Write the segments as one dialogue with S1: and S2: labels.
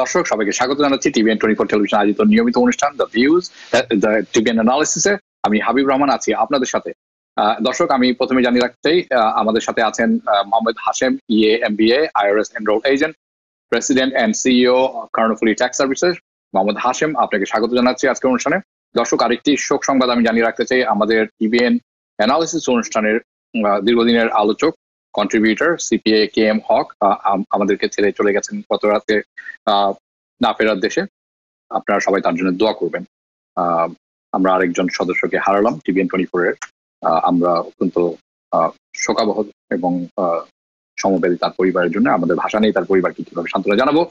S1: দর্শক সবাইকে স্বাগত জানাচ্ছি টিভিএন টোয়েন্টি ফোর টেলিভিশন আয়োজিত নিয়মিত অনুষ্ঠান দ্য ভিউজ টিভিএন অ্যানালিসিসে আমি হাবিব রহমান আছি আপনাদের সাথে দর্শক আমি প্রথমে জানিয়ে রাখতেই আমাদের সাথে আছেন Mohammad Hashem EA M B A IRS enrol agent president and CEO Karnaphuli tax services Mohammad Hashem আপনাকে স্বাগত জানাচ্ছি আজকের অনুষ্ঠানে দর্শক আরেকটি শোক সংবাদ আমি জানিয়ে রাখতে চাই আমাদের টিভিএন অ্যানালিসিস অনুষ্ঠানের দীর্ঘদিনের আলোচক contributor CPA K M Haque আমাদেরকে ছেড়ে চলে গেছেন গত রাতে না ফেরার দেশে আপনারা সবাই তার জন্য দোয়া করবেন আমরা আরেকজন সদস্যকে হারালাম টিভিএন টোয়েন্টি ফোরের আমরা অত্যন্ত শোকাবহ এবং সমবেদী তার পরিবারের জন্য আমাদের ভাষা নেই তার পরিবারকে কিভাবে সান্ত্বনা জানাবো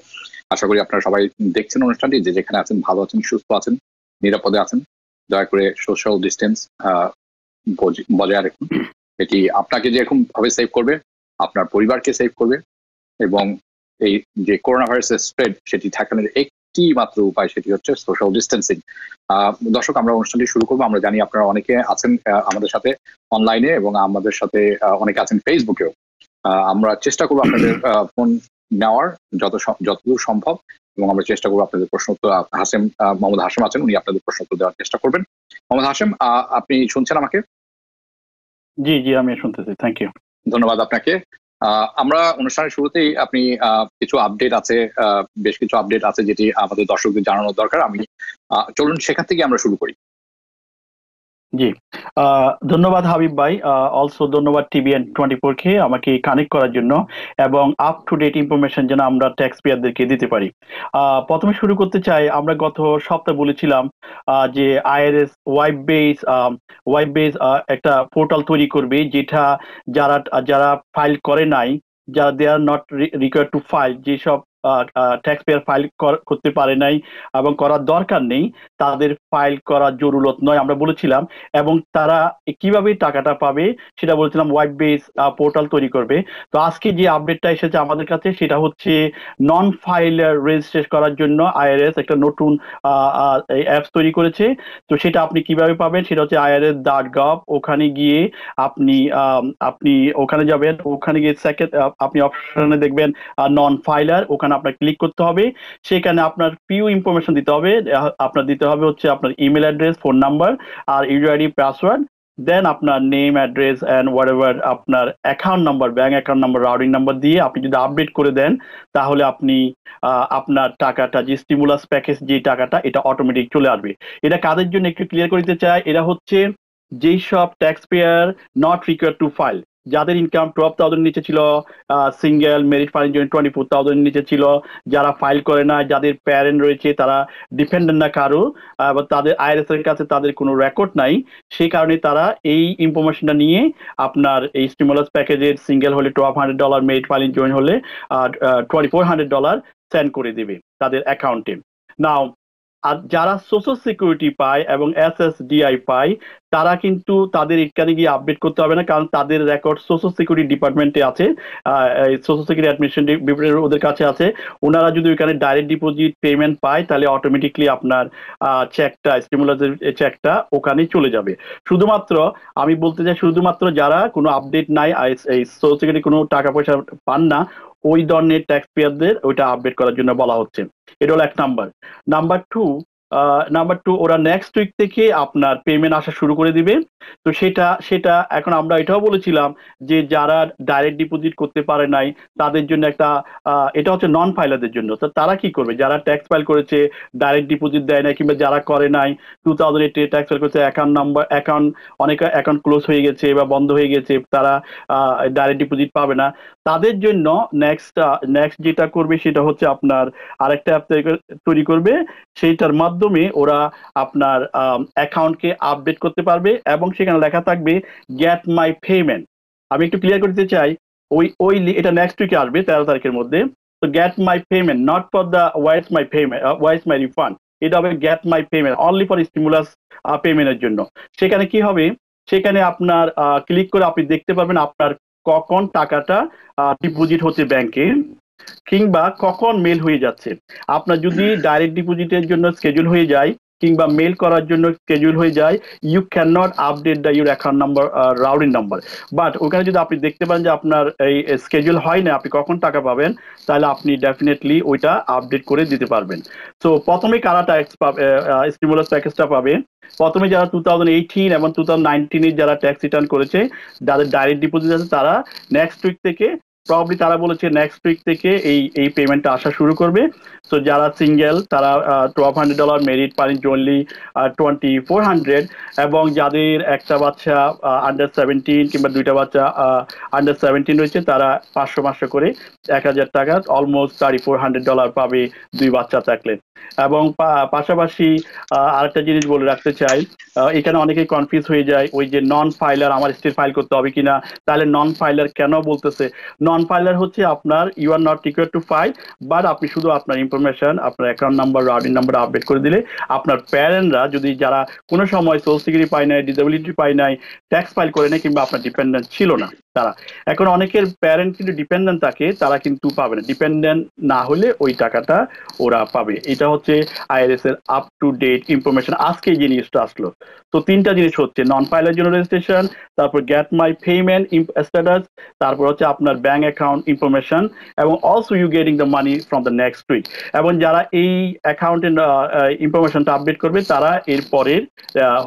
S1: আশা করি আপনারা সবাই দেখছেন অনুষ্ঠানটি যে যেখানে আছেন ভালো আছেন সুস্থ আছেন নিরাপদে আছেন দয়া করে সোশ্যাল ডিস্টেন্স বজায় রাখুন এটি আপনাকে যেরকম ভাবে সেভ করবে আপনার পরিবারকে সেভ করবে এবং এই যে করোনা ভাইরাসের স্প্রেড সেটি ঠেকানোর একটি মাত্র উপায় সেটি হচ্ছে সোশ্যাল ডিস্টেন্সিং দর্শক আমরা অনুষ্ঠানটি শুরু করবো আমরা জানি আপনারা অনেকে আছেন আমাদের সাথে অনলাইনে এবং আমাদের সাথে অনেকে আছেন ফেসবুকেও আমরা চেষ্টা করবো আপনাদের ফোন নেওয়ার যত যতদূর সম্ভব এবং আমরা চেষ্টা করবো আপনাদের প্রশ্ন উত্তর হাসেম মোহাম্মদ হাসেম আছেন উনি আপনাদের প্রশ্ন উত্তর দেওয়ার চেষ্টা করবেন মোহাম্মদ হাসেম আপনি শুনছেন আমাকে জি জি আমি শুনতেছি থ্যাংক ইউ ধন্যবাদ আপনাকে আমরা অনুষ্ঠানের শুরুতেই আপনি কিছু আপডেট আছে বেশ কিছু আপডেট আছে যেটি আমাদের দর্শকদের জানানোর দরকার আমি চলুন সেখান থেকে আমরা শুরু করি
S2: জি ধন্যবাদ হাবিব ভাই অলসো ধন্যবাদ টিভিএন টোয়েন্টি ফোর কে আমাকে কানেক্ট করার জন্য এবং আপ টু ডেট ইনফরমেশন যেন আমরা ট্যাক্স পেয়ারদেরকে দিতে পারি প্রথমে শুরু করতে চাই আমরা গত সপ্তাহে বলেছিলাম যে IRS web base web base একটা পোর্টাল তৈরি করবে যেটা যারা যারা ফাইল করে নাই যারা they are not require to file যেসব ট্যাক্স পেয়ার ফাইল করতে পারে নাই এবং করার দরকার নেই তাদের ফাইল করা জরুরত নয় আমরা বলেছিলাম এবং তারা কিভাবে টাকাটা পাবে সেটা বলেছিলাম ওয়েব বেস পোর্টাল তৈরি করবে তো আজকে যে আপডেটটা এসেছে আমাদের কাছে সেটা হচ্ছে নন ফাইল রেজিস্ট্রেশন করার জন্য আইআরএস একটা নতুন অ্যাপস তৈরি করেছে তো সেটা আপনি কিভাবে পাবেন সেটা হচ্ছে আইআরএস ডট গভ ওখানে গিয়ে আপনি আপনি ওখানে যাবেন ওখানে গিয়ে সেকেন্ড আপনি অপশনে দেখবেন নন ফাইলার ওখানে আপনার ক্লিক করতে হবে সেখানে আপনার পিউ ইনফরমেশন দিতে হবে আপনার দিতে হবে হচ্ছে আপনার ইমেল অ্যাড্রেস ফোন নাম্বার আর ইউআর আইডি পাসওয়ার্ড দেন আপনার name address and whatever আপনার account number bank account number routing number দিয়ে আপনি যদি আপডেট করে দেন তাহলে আপনি আপনার টাকাটা যে স্টিমুলাস প্যাকেজ যে টাকাটা এটা অটোমেটিক চলে আসবে এটা কাদের জন্য একটু ক্লিয়ার করে দিতে চাই এটা হচ্ছে যেই সব taxpayer not require to file যাদের ইনকাম টুয়েলভ থাউজেন্ড নিচে ছিল সিঙ্গেল মেরিট ফান্ড জন্য টোয়েন্টি ফোর থাউজেন্ড নিচে ছিল যারা ফাইল করে না যাদের প্যারেন্ট রয়েছে তারা ডিপেন্ডেন্ট না কারো এবং তাদের আইএস এর কাছে তাদের কোনো রেকর্ড নাই সেই কারণে তারা এই ইনফরমেশনটা নিয়ে আপনার এই স্টিমুলাস প্যাকেজের সিঙ্গেল হলে twelve hundred dollar married filing joint হলে twenty four hundred dollar send করে দেবে তাদের অ্যাকাউন্টে নাও আর যারা সোশ্যাল সিকিউরিটি পায় এবং এস এস ডিআই পায় তারা কিন্তু তাদের এখানে গিয়ে আপডেট করতে হবে না কারণ তাদের রেকর্ড সোশ্যাল সিকিউরিটি ডিপার্টমেন্টে আছে সোশ্যাল সিকিউরিটি অ্যাডমিনিস্ট্রেশন ওদের কাছে আছে ওনারা যদি ওইখানে ডাইরেক্ট ডিপোজিট পেমেন্ট পায় তাহলে অটোমেটিকলি আপনার চেকটা স্টিমুলাসের চেকটা ওখানে চলে যাবে শুধুমাত্র আমি বলতে চাই শুধুমাত্র যারা কোনো আপডেট নাই এই সোশ্যাল সিকিউরিটি কোনো টাকা পয়সা পান না ওই ধরনের ট্যাক্স পেয়ারদের ওইটা আপডেট করার জন্য বলা হচ্ছে এটা হলো এক number number two number two ওরা নেক্সট উইক থেকে আপনার পেমেন্ট আসা শুরু করে দিবে তো সেটা সেটা এখন আমরা এটাও বলেছিলাম যে যারা ডাইরেক্ট ডিপোজিট করতে পারে নাই তাদের জন্য একটা এটা হচ্ছে নন ফাইলারদের জন্য তো তারা কি করবে যারা ট্যাক্স ফাইল করেছে ডাইরেক্ট ডিপোজিট দেয় নাই কিংবা যারা করে নাই টু থাউজেন্ড এইটে ট্যাক্স ফাইল করেছে অ্যাকাউন্ট নাম্বার অ্যাকাউন্ট অনেক অ্যাকাউন্ট ক্লোজ হয়ে গেছে বা বন্ধ হয়ে গেছে তারা ডাইরেক্ট ডিপোজিট পাবে না তাদের জন্য নেক্সট নেক্সট যেটা করবে সেটা হচ্ছে আপনার আরেকটা অ্যাপ তৈরি করবে সেইটার মাধ্যমে মাধ্যমে ওরা আপনার অ্যাকাউন্টকে আপডেট করতে পারবে এবং সেখানে লেখা থাকবে গ্যাট মাই পেমেন্ট আমি একটু ক্লিয়ার করতে চাই ওই ওই এটা নেক্সট উইকে আসবে তেরো তারিখের মধ্যে তো get my payment not for the where's my payment where's my refund এটা হবে get my payment only for stimulus পেমেন্টের জন্য সেখানে কি হবে সেখানে আপনার ক্লিক uh, করে আপনি দেখতে পারবেন আপনার কখন টাকাটা ডিপোজিট uh, হচ্ছে ব্যাংকে কিংবা কখন মেল হয়ে যাচ্ছে আপনার যদি ডাইরেক্ট ডিপোজিটের জন্য স্কেজুল হয়ে যায় কিংবা মেল করার জন্য স্কেজুল হয়ে যায় you can not update the your account number routing number but ওখানে যদি আপনি দেখতে পান যে আপনার এই স্কেজুল হয় না আপনি কখন টাকা পাবেন তাহলে আপনি ডেফিনেটলি ওইটা আপডেট করে দিতে পারবেন তো প্রথমে কারা ট্যাক্স পাবে স্টিমুলাস প্যাকেজটা পাবে প্রথমে যারা টু থাউজেন্ড এইটিন এবং টু থাউজেন্ড নাইনটিনের যারা ট্যাক্স রিটার্ন করেছে যাদের ডাইরেক্ট ডিপোজিট আছে তারা নেক্সট উইক থেকে প্রবলি তারা বলেছে নেক্সট উইক থেকে এই এই পেমেন্টটা আসা শুরু করবে সো যারা সিঙ্গেল তারা টুয়েলভ হান্ড্রেড ডলার মেরিট পারেন জনলি টোয়েন্টি ফোর হান্ড্রেড এবং যাদের একটা বাচ্চা আন্ডার সেভেন্টিন কিংবা দুইটা বাচ্চা আন্ডার সেভেন্টিন রয়েছে তারা পাঁচশো পাঁচশো করে এক হাজার টাকা almost thirty four hundred dollar পাবে দুই বাচ্চা থাকলে এবং পাশাপাশি আরেকটা জিনিস বলে রাখতে চাই এখানে অনেকে কনফিউজ হয়ে যায় ওই যে নন ফাইলার আমার স্টেট ফাইল করতে হবে কিনা তাহলে নন ফাইলার কেন বলতেছে নন নন ফাইলার হচ্ছে আপনার you are not require to file but আপনি শুধু আপনার ইনফরমেশন আপনার account number ID number update করে দিলে আপনার প্যারেন্টরা যদি যারা কোনো সময় সোল সিকিউরিটি পায় নাই ডিসেবিলিটি পায় নাই ট্যাক্স ফাইল করে নেয় কিংবা আপনার ডিপেন্ডেন্ট ছিল না তারা এখন অনেকের প্যারেন্ট কিন্তু ডিপেন্ডেন্ট থাকে তারা কিন্তু পাবে না ডিপেন্ডেন্ট না হলে ওই টাকাটা ওরা পাবে এটা হচ্ছে আইআরএস এর আপ টু ডেট ইনফরমেশন আজকে এই জিনিসটা আসলো তো তিনটা জিনিস হচ্ছে নন ফাইলার জন্য রেজিস্ট্রেশন তারপর গ্যাট মাই পেমেন্ট স্ট্যাটাস তারপর হচ্ছে আপনার ব্যাংক অ্যাকাউন্ট ইনফরমেশন এবং also you getting the money from the next week এবং যারা এই অ্যাকাউন্টের ইনফরমেশনটা আপডেট করবে তারা এর পরের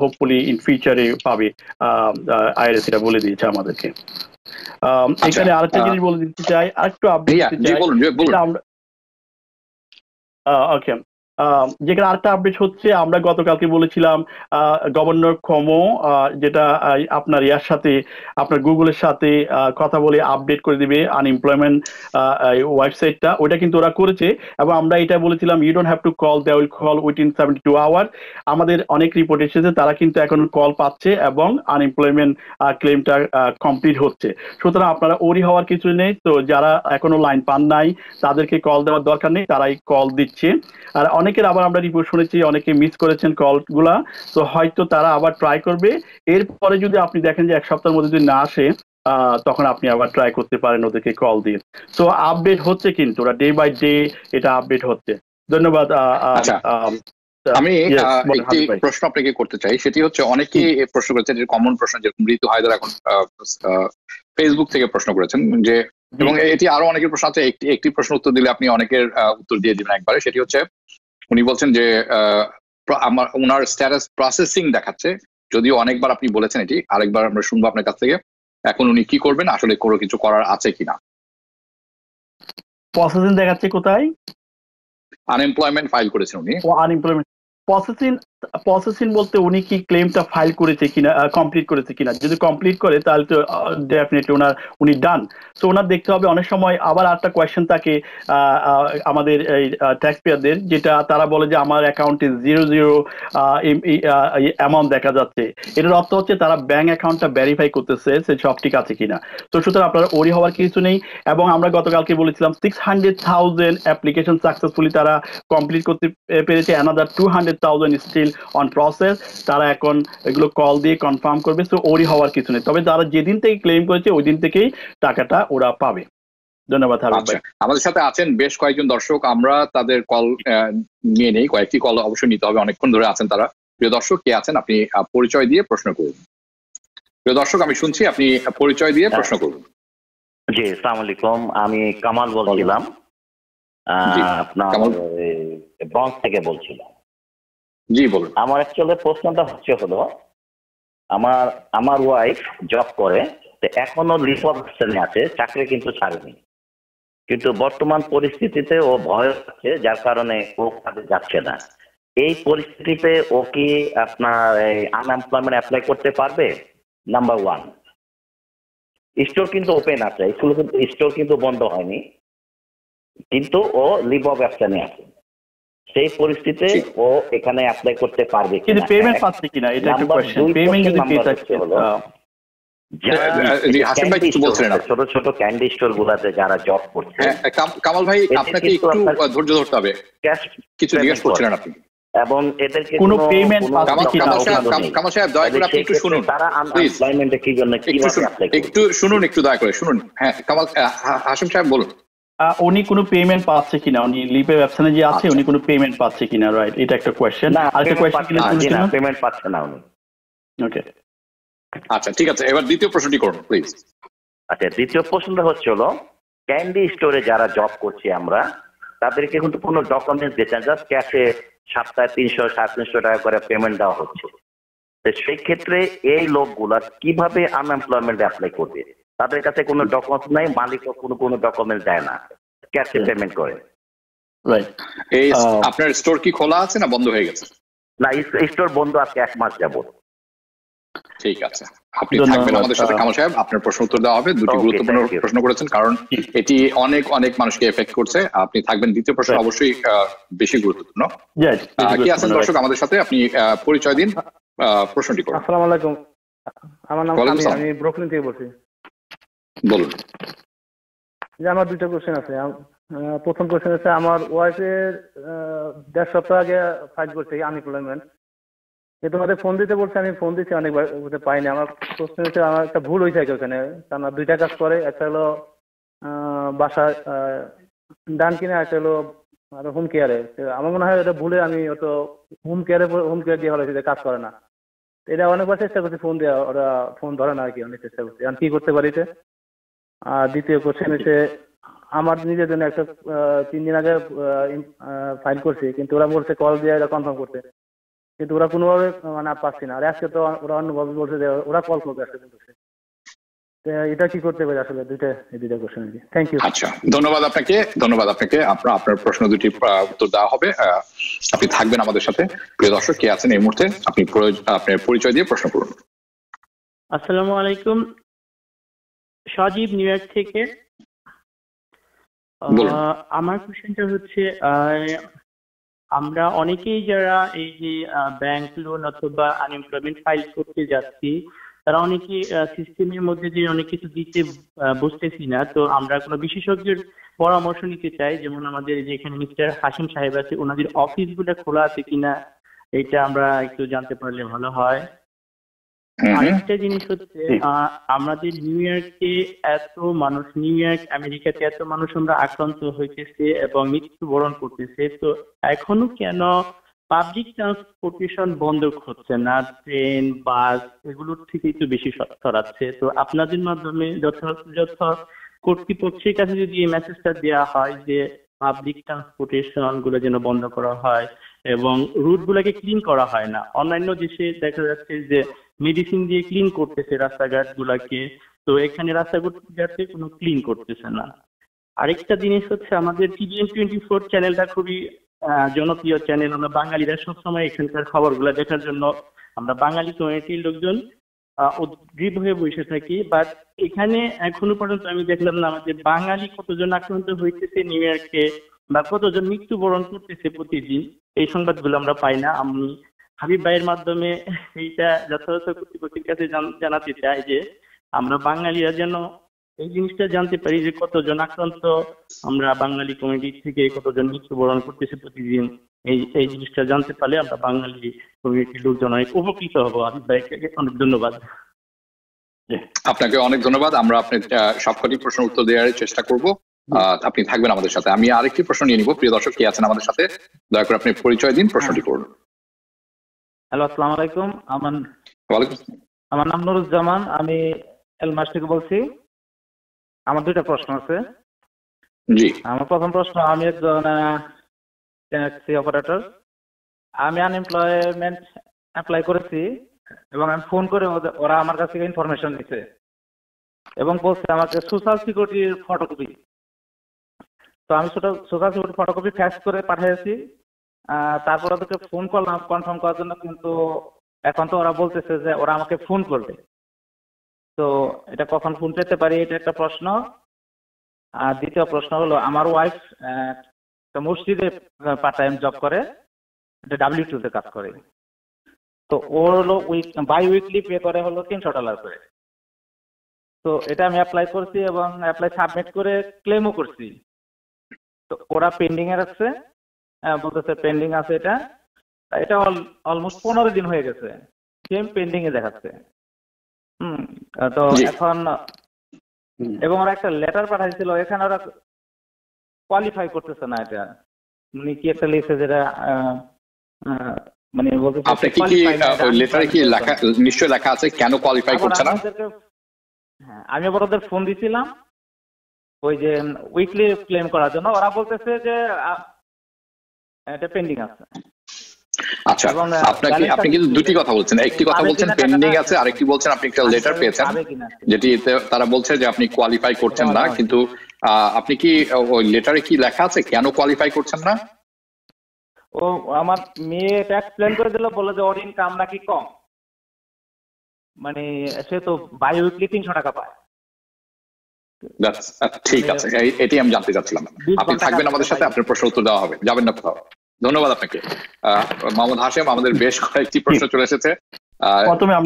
S2: হোপফুলি ইন ফিউচারে পাবে আইআরএস এটা বলে দিয়েছে আমাদেরকে এখানে আরেকটা জিনিস বলে দিতে চাই আরেকটু আপডেট দিতে চাই বলুন বলুন ওকে যেখানে আরেকটা আপডেট হচ্ছে আমরা গতকালকে বলেছিলাম গভর্নর যেটা আপনার ইয়ার সাথে আপনার গুগলের সাথে কথা বলে আপডেট করে দিবে আনএমপ্লয়মেন্ট ওয়েবসাইটটা কিন্তু ওরা করেছে এবং আমরা এটা বলেছিলাম you don't have to call they will call within seventy two hour আমাদের অনেক রিপোর্ট এসেছে তারা কিন্তু এখন কল পাচ্ছে এবং আনএমপ্লয়মেন্ট ক্লেমটা কমপ্লিট হচ্ছে সুতরাং আপনারা ওরি হওয়ার কিছু নেই তো যারা এখনো লাইন পান নাই তাদেরকে কল দেওয়ার দরকার নেই তারাই কল দিচ্ছে আর অনেক অনেকের আবার আমরা রিপোর্ট শুনেছি অনেকে মিস করেছেন কলগুলা তো হয়তো তারা আবার ট্রাই করবে এরপরে যদি আপনি দেখেন যে এক সপ্তাহের মধ্যে যদি না আসে তখন আপনি আবার ট্রাই করতে পারেন ওদেরকে কল দিয়ে তো আপডেট হচ্ছে কিন্তু ওরা ডে বাই ডে এটা আপডেট হচ্ছে ধন্যবাদ আচ্ছা, আমি একটি
S1: প্রশ্ন আপনাকে করতে চাই সেটি হচ্ছে অনেকে প্রশ্ন করেছেন যে কমন প্রশ্ন যেরকম ঋতু হায়দার এখন ফেসবুক থেকে প্রশ্ন করেছেন যে এবং এটি আরো অনেকের প্রশ্ন আছে একটি প্রশ্ন উত্তর দিলে আপনি অনেকের উত্তর দিয়ে দিবেন একবারে সেটি হচ্ছে উনি বলছেন যে আমার ওনার স্ট্যাটাস প্রসেসিং দেখাচ্ছে যদিও অনেকবার আপনি বলেছেন এটি আরেকবার আমরা শুনবো আপনার কাছ থেকে এখন উনি কি করবেন আসলে কোনো কিছু করার আছে কিনা
S2: প্রসেসিং দেখাচ্ছে কোথায়
S1: আনএমপ্লয়মেন্ট ফাইল করেছেন উনি
S2: আনএমপ্লয়মেন্ট প্রসেসিং প্রসেসিং বলতে উনি কি ক্লেমটা ফাইল করেছে কিনা কমপ্লিট করেছে কিনা যদি কমপ্লিট করে তাহলে তো ডেফিনেটলি ওনার উনি ডান সো ওনার দেখতে হবে অনেক সময় আবার একটা কোয়েশ্চেন থাকে আমাদের এই ট্যাক্স পেয়ারদের যেটা তারা বলে যে আমার অ্যাকাউন্টে জিরো জিরো অ্যামাউন্ট দেখা যাচ্ছে এটার অর্থ হচ্ছে তারা ব্যাঙ্ক অ্যাকাউন্টটা ভ্যারিফাই করতেছে সে সব ঠিক আছে কিনা তো সুতরাং আপনারা ওরি হওয়ার কিছু নেই এবং আমরা গতকালকে বলেছিলাম six hundred thousand application successfully তারা কমপ্লিট করতে পেরেছে another two hundred thousand still still on process তারা এখন এগুলো কল দিয়ে কনফার্ম করবে সো ওরই হওয়ার কিছু নেই তবে যারা যেদিন থেকে ক্লেম করেছে ওই দিন থেকেই টাকাটা ওরা পাবে ধন্যবাদ আচ্ছা,
S1: আমাদের সাথে আছেন বেশ কয়েকজন দর্শক আমরা তাদের কল নিয়ে নেই কয়েকটি কল অবশ্যই নিতে হবে অনেকক্ষণ ধরে আছেন তারা প্রিয় দর্শক কে আছেন আপনি পরিচয় দিয়ে প্রশ্ন করুন প্রিয় দর্শক আমি শুনছি আপনি পরিচয় দিয়ে প্রশ্ন হ্যাঁ। করুন
S3: জি আসসালামু আলাইকুম আমি কামাল বলছিলাম আপনার বংশ থেকে বলছিলাম জি বলুন আমার অ্যাকচুয়ালি প্রশ্নটা হচ্ছে হলো আমার আমার ওয়াইফ জব করে এখনো লিফার আছে চাকরি কিন্তু ছাড়েনি কিন্তু বর্তমান পরিস্থিতিতে ও ভয় হচ্ছে যার কারণে ও কাজে যাচ্ছে না এই পরিস্থিতিতে ও কি আপনার আনএমপ্লয়মেন্ট অ্যাপ্লাই করতে পারবে নাম্বার ওয়ান স্টোর কিন্তু ওপেন আছে স্কুল কিন্তু স্টোর কিন্তু বন্ধ হয়নি কিন্তু ও লিভ অফ অ্যাকশনে আছে সেই পরিস্থিতিতে ও এখানে অ্যাপ্লাই করতে পারবে কিন্তু পেমেন্ট হ্যাঁ। পাচ্ছে কিনা এটা একটা কোশ্চেন পেমেন্ট যদি পেয়ে থাকে হ্যাঁ। হ্যাঁ, ছোট ছোট ক্যান্ডি স্টোর গুলাতে যারা জব করছে
S1: কামাল ভাই আপনাকে একটু
S3: ধৈর্য ধরতে হবে কিছু জিজ্ঞেস করছিলেন আপনি
S1: এবং এদেরকে কোনো পেমেন্ট
S3: কামাল সাহেব দয়া করে আপনি একটু শুনুন তারা আনএমপ্লয়মেন্টে
S1: কি জন্য কি একটু শুনুন একটু দয়া করে শুনুন হ্যাঁ কামাল হাসিম সাহেব বলুন
S2: উনি কোনো পেমেন্ট পাচ্ছে কিনা উনি লিপে ওয়েবসাইটে যে আছে আচ্ছা। উনি কোনো পেমেন্ট পাচ্ছে কিনা রাইট এটা একটা কোয়েশ্চেন আর একটা কি না
S3: পেমেন্ট পাচ্ছে না উনি
S1: ওকে আচ্ছা ঠিক আছে এবার দ্বিতীয় প্রশ্নটি করুন প্লিজ
S3: আচ্ছা দ্বিতীয় প্রশ্নটা হচ্ছে হলো ক্যান্ডি স্টোরে যারা জব করছি আমরা তাদেরকে কিন্তু কোনো ডকুমেন্টস দিতে না জাস্ট ক্যাশে সপ্তাহে তিনশো সাড়ে তিনশো টাকা করে পেমেন্ট দেওয়া হচ্ছে সেই ক্ষেত্রে এই লোকগুলা কিভাবে আনএমপ্লয়মেন্ট অ্যাপ্লাই করবে তাদের কাছে কোনো ডকুমেন্টস নাই মালিক কোনো কোনো ডকুমেন্ট দেয় না ক্যাশে পেমেন্ট করে
S1: এই uh, আপনার স্টোর কি খোলা আছে না বন্ধ হয়ে গেছে না স্টোর বন্ধ আছে এক মাস যাবত ঠিক আছে আপনি থাকবেন আমাদের সাথে uh, কামাল সাহেব আপনার প্রশ্ন উত্তর দেওয়া হবে দুটি গুরুত্বপূর্ণ প্রশ্ন করেছেন কারণ এটি অনেক অনেক মানুষকে এফেক্ট করছে আপনি থাকবেন দ্বিতীয় প্রশ্ন অবশ্যই বেশি গুরুত্বপূর্ণ কি আছেন দর্শক আমাদের সাথে আপনি পরিচয় দিন প্রশ্নটি করুন আসসালামু আলাইকুম আমার নাম আমি
S4: ব্রুকলিন থেকে বলছি বলুন আমার দুইটা কোশ্চেন আছে প্রথম কোশ্চেন আমার ওয়াইফের দেড় সপ্তাহ আগে ফাইল করছে আনএমপ্লয়মেন্ট ফোন দিতে বলছে আমি ফোন দিচ্ছি অনেকবার পাইনি আমার প্রশ্ন হচ্ছে আমার একটা ভুল হয়েছে ওখানে দুইটা কাজ করে একটা হলো বাসা ডান কিনে একটা হলো আর হোম কেয়ারে আমার মনে হয় ওটা ভুলে আমি অত হোম কেয়ারে হোম কেয়ার দিয়ে কাজ করে না এটা অনেকবার চেষ্টা করছি ফোন দেওয়া ওরা ফোন ধরে না আর কি অনেক চেষ্টা করছি আমি কি করতে পারি আর দ্বিতীয় কোশ্চেন হচ্ছে আমার নিজের জন্য একটা তিন দিন আগে ফাইল করছি কিন্তু ওরা বলছে কল দিয়ে কনফার্ম করতে কিন্তু ওরা কোনোভাবে মানে পাচ্ছি না আর আজকে তো ওরা অন্যভাবে বলছে যে ওরা কল করবে আসলে এটা কি করতে পারি আসলে দুইটা দুইটা কোশ্চেন আর থ্যাংক ইউ আচ্ছা
S1: ধন্যবাদ আপনাকে ধন্যবাদ আপনাকে আপনার আপনার প্রশ্ন দুটি উত্তর দেওয়া হবে আপনি থাকবেন আমাদের সাথে প্রিয় দর্শক কে আছেন এই মুহূর্তে আপনি আপনার পরিচয় দিয়ে প্রশ্ন করুন
S5: আসসালামু আলাইকুম সজীব নিউ ইয়র্ক থেকে আমার কোশ্চেনটা
S6: হচ্ছে আমরা অনেকেই যারা এই যে ব্যাংক লোন অথবা আনএমপ্লয়মেন্ট ফাইল করতে যাচ্ছি তারা অনেকে সিস্টেমের মধ্যে যে অনেক কিছু দিতে বুঝতেছি না তো আমরা কোনো বিশেষজ্ঞের পরামর্শ নিতে চাই যেমন আমাদের যে এখানে মিস্টার হাসিম সাহেব আছে ওনাদের অফিসগুলো খোলা আছে কিনা এটা আমরা একটু জানতে পারলে ভালো হয় আরেকটা জিনিস হচ্ছে আমাদের নিউ ইয়র্কে এত মানুষ নিউ ইয়র্ক আমেরিকাতে এত মানুষ আমরা আক্রান্ত হইতেছে এবং মৃত্যুবরণ করতেছে তো এখনো কেন পাবলিক ট্রান্সপোর্টেশন বন্ধ হচ্ছে না ট্রেন বাস এগুলোর থেকে তো বেশি ছড়াচ্ছে তো আপনাদের মাধ্যমে যথাযথ কর্তৃপক্ষের কাছে যদি এই মেসেজটা দেওয়া হয় যে পাবলিক ট্রান্সপোর্টেশন গুলো যেন বন্ধ করা হয় এবং রুট গুলাকে ক্লিন করা হয় না অন্যান্য দেশে দেখা যাচ্ছে যে মেডিসিন দিয়ে ক্লিন করতেছে রাস্তাঘাট গুলাকে তো এখানে রাস্তাঘাটে কোনো ক্লিন করতেছে না আরেকটা জিনিস হচ্ছে আমাদের টিভিএন টোয়েন্টি ফোর চ্যানেলটা খুবই জনপ্রিয় চ্যানেল আমরা বাঙালিরা সবসময় এখানকার খবরগুলো দেখার জন্য আমরা বাঙালি কমিউনিটির লোকজন উদ্গ্রীব হয়ে বসে থাকি বাট এখানে এখনো পর্যন্ত আমি দেখলাম না আমাদের বাঙালি কতজন আক্রান্ত হইতেছে নিউ ইয়র্কে বা কতজন মৃত্যুবরণ করতেছে প্রতিদিন এই সংবাদগুলো আমরা পাই না আমি হাবিব ভাইয়ের মাধ্যমে এইটা যথাযথ কর্তৃপক্ষের কাছে জানাতে চাই যে আমরা বাঙালিরা যেন এই জিনিসটা জানতে পারি যে কতজন আক্রান্ত আমরা বাঙালি কমিটি থেকে কতজন মৃত্যুবরণ করতেছে প্রতিদিন এই এই জিনিসটা জানতে পারলে আমরা বাঙালি কমিউনিটির লোকজন অনেক উপকৃত হবো আমি ভাইকে অনেক ধন্যবাদ
S1: আপনাকে অনেক ধন্যবাদ আমরা আপনার সবকটি প্রশ্ন উত্তর দেওয়ার চেষ্টা করব আপনি থাকবেন আমাদের সাথে আমি আরেকটি প্রশ্ন নিয়ে নিব প্রিয় দর্শক কি আছেন আমাদের সাথে দয়া করে আপনি পরিচয় দিন প্রশ্নটি হ্যাঁ। করুন
S5: হ্যালো আসসালামু আলাইকুম আমার আমার নাম নুরুজ্জামান আমি এলমাস থেকে বলছি আমার দুইটা প্রশ্ন আছে জি আমার প্রথম প্রশ্ন আমি একজন ট্যাক্সি অপারেটর আমি আনএমপ্লয়মেন্ট অ্যাপ্লাই করেছি এবং আমি ফোন করে ওরা আমার কাছ থেকে ইনফরমেশন নিছে এবং বলছে আমাকে সোশ্যাল সিকিউরিটির ফটোকপি তো আমি সোশ্যাল সিকিউরিটি ফটোকপি ফ্যাক্স করে পাঠিয়েছি তারপর ওদেরকে ফোন করলাম কনফার্ম করার জন্য কিন্তু এখন তো ওরা বলতেছে যে ওরা আমাকে ফোন করবে তো এটা কখন ফোন পেতে পারি এটা একটা প্রশ্ন আর দ্বিতীয় প্রশ্ন হলো আমার ওয়াইফ মসজিদে পার্ট টাইম জব করে এটা ডাব্লিউ টুতে কাজ করে তো ওর হলো উইক বাই উইকলি পে করে হলো তিনশো ডলার করে তো এটা আমি অ্যাপ্লাই করছি এবং অ্যাপ্লাই সাবমিট করে ক্লেমও করছি তো ওরা পেন্ডিংয়ে রাখছে হ্যাঁ, বলতেছে পেন্ডিং আছে এটা এটা অলমোস্ট পনেরো দিন হয়ে গেছে সেম পেন্ডিং এ দেখাচ্ছে হুম তো এখন এবং ওরা একটা লেটার পাঠাইছিল এখানে ওরা কোয়ালিফাই করতেছে না এটা মানে কি একটা লিখছে যেটা মানে বলতে আপনি কি কি লেটারে কি লেখা
S1: নিশ্চয় লেখা আছে কেন কোয়ালিফাই করছে না
S5: হ্যাঁ আমি আপনাদের ফোন দিছিলাম ওই যে উইকলি ক্লেম করার জন্য ওরা বলতেছে যে এটা পেন্ডিং আছে
S1: আচ্ছা আপনাকে আপনি কিন্তু দুটি কথা বলছেন একটি কথা বলছেন পেন্ডিং আছে আরেকটি বলছেন আপনি একটা লেটার পেয়েছেন যেটি তারা বলছে যে আপনি কোয়ালিফাই করছেন না কিন্তু আপনি কি ওই লেটারে কি লেখা আছে কেন কোয়ালিফাই করছেন না
S5: ও আমার মেয়ে ট্যাক্স প্ল্যান করে দিল বলে যে ওর ইনকাম নাকি কম মানে সে তো বাই উইকলি তিনশো টাকা পায়
S1: ঠিক আছে এটাই আমি জানতে চাচ্ছিলাম আপনি থাকবেন আমাদের সাথে আপনার প্রশ্ন উত্তর দেওয়া হবে যাবেন না কোথাও ধন্যবাদ আপনাকে আহ মোহাম্মদ হাশেম আমাদের বেশ কয়েকটি প্রশ্ন চলে এসেছে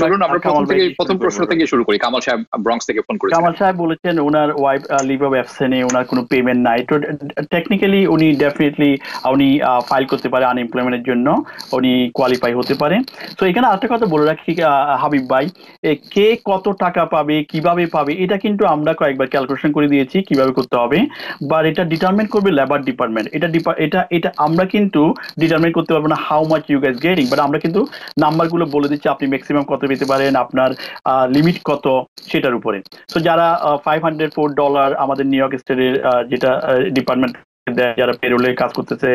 S1: চলুন আমরা প্রথম থেকে প্রথম প্রশ্ন থেকে শুরু করি কামাল সাহেব থেকে ফোন করেছেন কামাল
S2: সাহেব বলেছেন ওনার ওয়াইফ লিভ অফ ওনার কোনো পেমেন্ট নাই তো টেকনিক্যালি উনি উনি ফাইল করতে পারে আনএমপ্লয়মেন্টের জন্য উনি কোয়ালিফাই হতে পারে এখানে আরেকটা কথা বলে রাখি হাবিব ভাই কে কত টাকা পাবে কিভাবে পাবে এটা কিন্তু আমরা কয়েকবার ক্যালকুলেশন করে দিয়েছি কিভাবে করতে হবে বা এটা ডিটারমেন্ট করবে লেবার ডিপার্টমেন্ট এটা এটা এটা আমরা কিন্তু ডিটারমেন্ট করতে পারবো না how much you guys getting but আমরা কিন্তু নাম্বারগুলো বলে দিচ্ছি আপনি ম্যাক্সিমাম কত পেতে পারেন আপনার লিমিট কত সেটার উপরে তো যারা ফাইভ হান্ড্রেড ফোর ডলার আমাদের নিউ ইয়র্ক স্টেটের যেটা ডিপার্টমেন্ট দেয় যারা পেরোলে কাজ করতেছে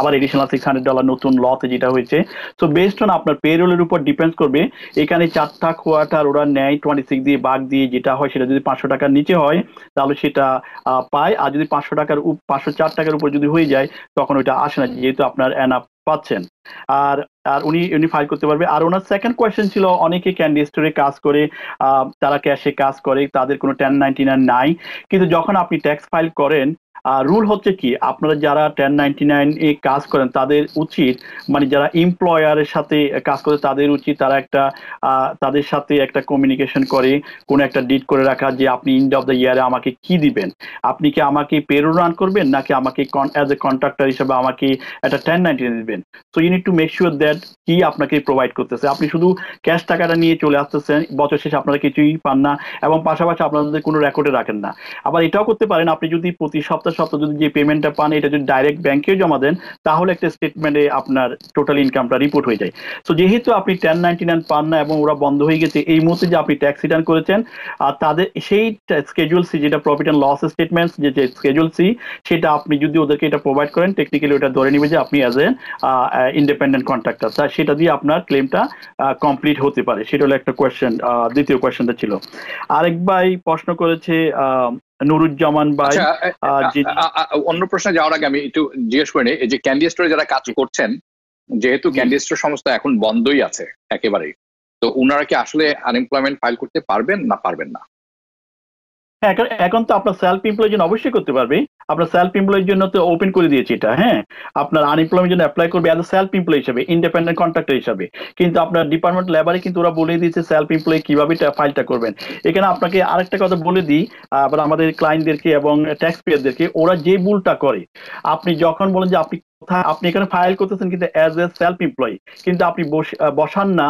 S2: আবার এডিশনাল সিক্স হান্ড্রেড ডলার নতুন লতে যেটা হয়েছে সো বেস্ট অন আপনার পেরোলের উপর ডিপেন্ড করবে এখানে চারটা কোয়ার্টার ওরা নেয় টোয়েন্টি সিক্স দিয়ে বাঘ দিয়ে যেটা হয় সেটা যদি পাঁচশো টাকার নিচে হয় তাহলে সেটা পায় আর যদি পাঁচশো টাকার পাঁচশো চার টাকার উপর যদি হয়ে যায় তখন ওইটা আসে না যেহেতু আপনার অ্যান আপ পাচ্ছেন আর আর উনি উনি ফাইল করতে পারবে আর ওনার সেকেন্ড কোয়েশ্চেন ছিল অনেকে ক্যান্ডি স্টোরে কাজ করে তারা ক্যাশে কাজ করে তাদের কোনো টেন নাইনটি নাইন নাই কিন্তু যখন আপনি ট্যাক্স ফাইল করেন রুল হচ্ছে কি আপনারা যারা টেন নাইনটি নাইন এ কাজ করেন তাদের উচিত মানে যারা এমপ্লয়ারের সাথে কাজ করে তাদের উচিত তারা একটা তাদের সাথে একটা কমিউনিকেশন করে কোন একটা ডিট করে রাখা যে আপনি ইন্ড অফ দ্য ইয়ারে আমাকে কি দিবেন আপনি কি আমাকে পেরো রান করবেন নাকি আমাকে অ্যাজ এ কন্ট্রাক্টর হিসেবে আমাকে একটা টেন নাইনটি নাইন দিবেন তো you need to make sure that কি আপনাকে প্রোভাইড করতেছে আপনি শুধু ক্যাশ টাকাটা নিয়ে চলে আসতেছেন বছর শেষে আপনারা কিছুই পান না এবং পাশাপাশি আপনাদের কোনো রেকর্ডে রাখেন না আবার এটাও করতে পারেন আপনি যদি প্রতি সপ্তাহ সপ্তাহ যদি যে পেমেন্টটা পান এটা যদি ডাইরেক্ট ব্যাংকেও জমা দেন তাহলে একটা স্টেটমেন্টে আপনার টোটাল ইনকামটা রিপোর্ট হয়ে যায় সো যেহেতু আপনি টেন নাইনটি নাইন পান না এবং ওরা বন্ধ হয়ে গেছে এই মুহূর্তে যে আপনি ট্যাক্স রিটার্ন করেছেন আর তাদের সেই স্কেজুল সি যেটা প্রফিট অ্যান্ড লস স্টেটমেন্টস যে স্কেজুল সি সেটা আপনি যদি ওদেরকে এটা প্রোভাইড করেন টেকনিক্যালি ওটা ধরে নিবে যে আপনি অ্যাজ এ ইন্ডিপেন্ডেন্ট কন্ট্রাক্টর তাই সেটা দিয়ে আপনার ক্লেমটা কমপ্লিট হতে পারে সেটা হলো একটা কোয়েশ্চেন দ্বিতীয় কোয়েশ্চেনটা ছিল আরেক ভাই প্রশ্ন করেছে
S1: নুরুজ্জামান ভাই আচ্ছা, অন্য প্রশ্নে যাওয়ার আগে আমি একটু জিজ্ঞেস করে নিই যে ক্যান্ডি স্টোরে যারা কাজ করছেন যেহেতু ক্যান্ডি স্টোর সংস্থা এখন বন্ধই আছে একেবারেই তো ওনারা কি আসলে আনএমপ্লয়মেন্ট ফাইল করতে পারবেন না পারবেন না
S2: হ্যাঁ এখন তো আপনার সেলফ এমপ্লয়ের জন্য অবশ্যই করতে পারবে আপনার সেলফ এমপ্লয়ের জন্য তো ওপেন করে দিয়েছে এটা হ্যাঁ আপনার আনএমপ্লয়মেন্ট জন্য অ্যাপ্লাই করবে অ্যাজ এ সেলফ এমপ্লয় হিসাবে ইন্ডিপেন্ডেন্ট কন্ট্রাক্টর হিসাবে কিন্তু আপনার ডিপার্টমেন্ট লেবারে কিন্তু ওরা বলে দিয়েছে সেলফ এমপ্লয় কিভাবে ফাইলটা করবেন এখানে আপনাকে আরেকটা কথা বলে দিই আবার আমাদের ক্লায়েন্টদেরকে এবং ট্যাক্স পেয়ারদেরকে ওরা যে ভুলটা করে আপনি যখন বলেন যে আপনি আপনি এখানে ফাইল করতেছেন কিন্তু অ্যাজ এ সেলফ এমপ্লয়ি কিন্তু আপনি বসান না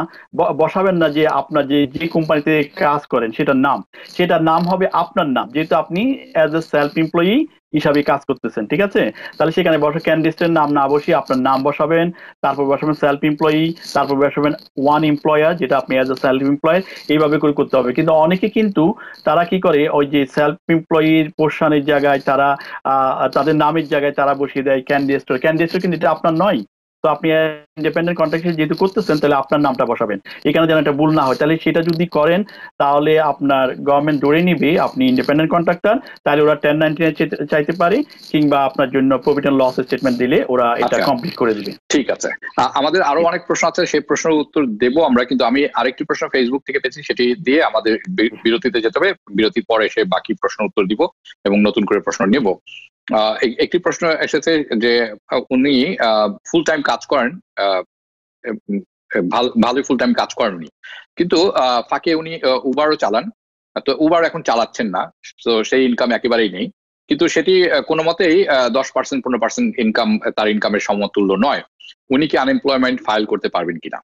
S2: বসাবেন না যে আপনার যে যে কোম্পানিতে কাজ করেন সেটার নাম সেটার নাম হবে আপনার নাম যেহেতু আপনি অ্যাজ এ সেলফ এমপ্লয়ি হিসাবে কাজ করতেছেন ঠিক আছে তাহলে সেখানে বসে ক্যান্ডিডেটের নাম না বসিয়ে আপনার নাম বসাবেন তারপর বসাবেন সেলফ এমপ্লয়ি তারপর বসাবেন ওয়ান এমপ্লয়ার যেটা আপনি অ্যাজ এ সেলফ এমপ্লয়ার এইভাবে করে করতে হবে কিন্তু অনেকে কিন্তু তারা কি করে ওই যে সেলফ এমপ্লয়ির পোর্শনের জায়গায় তারা তাদের নামের জায়গায় তারা বসিয়ে দেয় ক্যান্ডিডেট ক্যান্ডিডেট কিন্তু এটা আপনার নয় তো আপনি ইন্ডিপেন্ডেন্ট কন্ট্রাক্ট যেহেতু করতেছেন তাহলে আপনার নামটা বসাবেন এখানে যেন একটা ভুল না হয় তাহলে সেটা যদি করেন তাহলে আপনার গভর্নমেন্ট ধরে নিবে আপনি ইন্ডিপেন্ডেন্ট কন্ট্রাক্টর তাহলে ওরা টেন নাইনটি চাইতে পারে কিংবা আপনার জন্য প্রফিট অ্যান্ড লস স্টেটমেন্ট
S1: দিলে ওরা এটা কমপ্লিট আচ্ছা। করে দিবে ঠিক আছে আমাদের আরো অনেক প্রশ্ন আছে সেই প্রশ্নের উত্তর দেবো আমরা কিন্তু আমি আরেকটি প্রশ্ন ফেসবুক থেকে পেয়েছি সেটি দিয়ে আমাদের বিরতিতে যেতে হবে বিরতির পরে সে বাকি প্রশ্ন উত্তর দিব এবং নতুন করে প্রশ্ন নেব একটি প্রশ্ন এসেছে যে উনি ফুল টাইম কাজ করেন ভালোই ফুল টাইম কাজ করেন উনি কিন্তু ফাঁকে উনি উবারও চালান তো উবার এখন চালাচ্ছেন না তো সেই ইনকাম একেবারেই নেই কিন্তু সেটি কোনো মতেই দশ পার্সেন্ট পনেরো পার্সেন্ট ইনকাম তার ইনকামের সমতুল্য নয় উনি কি আনএমপ্লয়মেন্ট ফাইল করতে পারবেন কিনা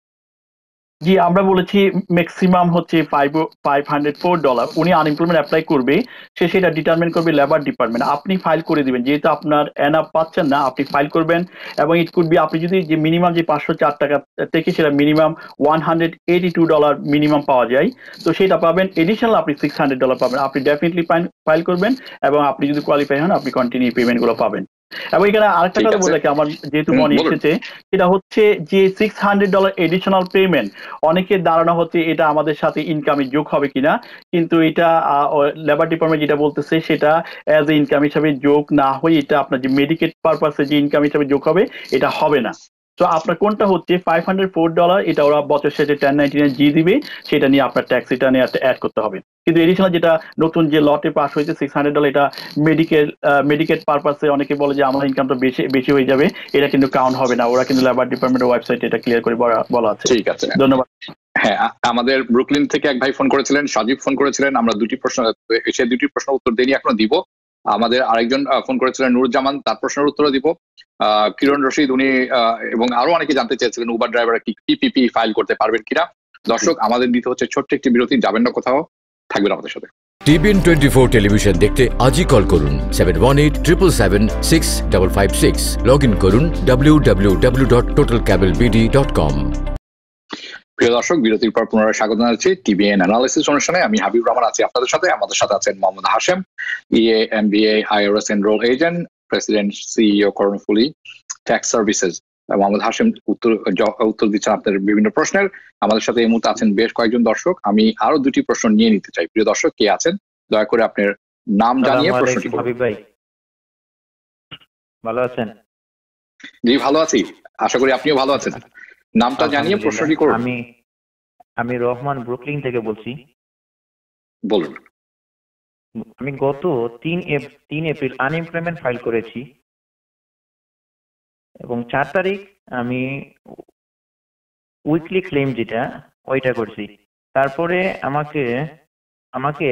S2: জি আমরা বলেছি ম্যাক্সিমাম হচ্ছে five five hundred four dollar উনি আনএমপ্লয়মেন্ট অ্যাপ্লাই করবে সে সেটা ডিটারমেন্ট করবে লেবার ডিপার্টমেন্ট আপনি ফাইল করে দিবেন যেহেতু আপনার আপ পাচ্ছেন না আপনি ফাইল করবেন এবং ইট কুড বি আপনি যদি যে মিনিমাম যে পাঁচশো চার টাকা থেকে সেটা minimum one hundred eighty two dollar minimum পাওয়া যায় তো সেটা পাবেন এডিশনাল আপনি সিক্স হান্ড্রেড ডলার পাবেন আপনি ডেফিনেটলি ফাইল করবেন এবং আপনি যদি কোয়ালিফাই হন আপনি কন্টিনিউ পেমেন্টগুলো পাবেন এবং এখানে আরেকটা কথা বলে আমার যেহেতু মনে এসেছে সেটা হচ্ছে যে six hundred dollar additional payment অনেকের ধারণা হচ্ছে এটা আমাদের সাথে ইনকামে যোগ হবে কিনা কিন্তু এটা লেবার ডিপার্টমেন্ট যেটা বলতেছে সেটা অ্যাজ এ ইনকাম হিসাবে যোগ না হয়ে এটা আপনার যে মেডিকেট পারপাসে যে ইনকাম হিসাবে যোগ হবে এটা হবে না তো আপনার কোনটা হচ্ছে ফাইভ হান্ড্রেড ফোর ডলার এটা ওরা বছর শেষে টেন নাইনটিন নাইন জি দিবে সেটা নিয়ে আপনার ট্যাক্স রিটার্ন অ্যাড করতে হবে কিন্তু এডিশনাল যেটা নতুন যে লটে পাস হয়েছে সিক্স হান্ড্রেড ডলার এটা মেডিকেল মেডিকেল পারপাসে অনেকে বলে যে আমার ইনকাম তো বেশি বেশি
S1: হয়ে যাবে এটা কিন্তু কাউন্ট হবে না ওরা কিন্তু লেবার ডিপার্টমেন্টের ওয়েবসাইটে এটা ক্লিয়ার করে বলা আছে ঠিক আছে ধন্যবাদ হ্যাঁ আমাদের ব্রুকলিন থেকে এক ভাই ফোন করেছিলেন সাজীব ফোন করেছিলেন আমরা দুটি প্রশ্ন দুটি প্রশ্ন উত্তর দিয়ে এখনো দিব আমাদের আরেকজন ফোন করেছিলেন নুরুজ্জামান তার প্রশ্নের উত্তর দিব কিরণ রশিদ উনি এবং আরো অনেকে জানতে চেয়েছিলেন উবার ড্রাইভার কি পিপিপি ফাইল করতে পারবেন কিনা দর্শক আমাদের নিতে হচ্ছে ছোট্ট একটি বিরতি যাবেন না কোথাও থাকবেন আমাদের সাথে টিভিএন টোয়েন্টি ফোর টেলিভিশন দেখতে আজই কল করুন seven one eight triple seven six double five six log in করুন W W W dot total cable BD dot com প্রিয় দর্শক বিরতির পর পুনরায় স্বাগত জানাচ্ছি টিবিএন অ্যানালিসিস অনুষ্ঠানে আমি হাবিব রহমান আছি আপনাদের সাথে আমাদের সাথে আছেন Mohammad Hashem EA M B A IRS enrol agent president CEO Karnaphuli tax services Mohammad Hashem উত্তর উত্তর দিচ্ছেন আপনার বিভিন্ন প্রশ্নের আমাদের সাথে এই মুহূর্তে আছেন বেশ কয়েকজন দর্শক আমি আরো দুটি প্রশ্ন নিয়ে নিতে চাই প্রিয় দর্শক কে আছেন দয়া করে আপনার নাম জানিয়ে প্রশ্ন হাবিব ভাই ভালো আছেন জি ভালো আছি আশা করি আপনিও ভালো আছেন নামটা জানিয়ে প্রশ্নটি করুন আমি
S7: আমি রহমান ব্রুকলিন থেকে বলছি বলুন আমি গত তিন তিন এপ্রিল আনএমপ্লয়মেন্ট ফাইল করেছি এবং চার তারিখ আমি উইকলি ক্লেম যেটা ওইটা করছি তারপরে আমাকে আমাকে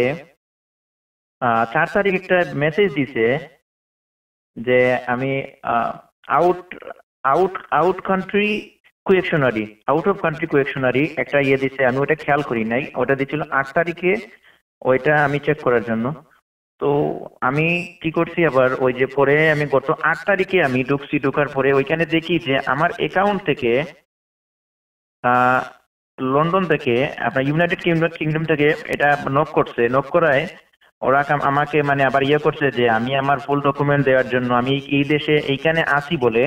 S7: চার তারিখ একটা মেসেজ দিছে যে আমি out out out country questionnaire out of country questionnaire একটা ইয়ে দিছে আমি ওটা খেয়াল করি নাই ওটা দিছিল আট তারিখে ওইটা আমি চেক করার জন্য তো আমি কি করছি আবার ওই যে পরে আমি গত আট তারিখে আমি ঢুকছি ঢুকার পরে ওইখানে দেখি যে আমার অ্যাকাউন্ট থেকে লন্ডন থেকে আপনার ইউনাইটেড কিংডম কিংডম থেকে এটা নক করছে নক করায় ওরা আমাকে মানে আবার ইয়ে করছে যে আমি আমার ফুল ডকুমেন্ট দেওয়ার জন্য আমি এই দেশে এইখানে আসি বলে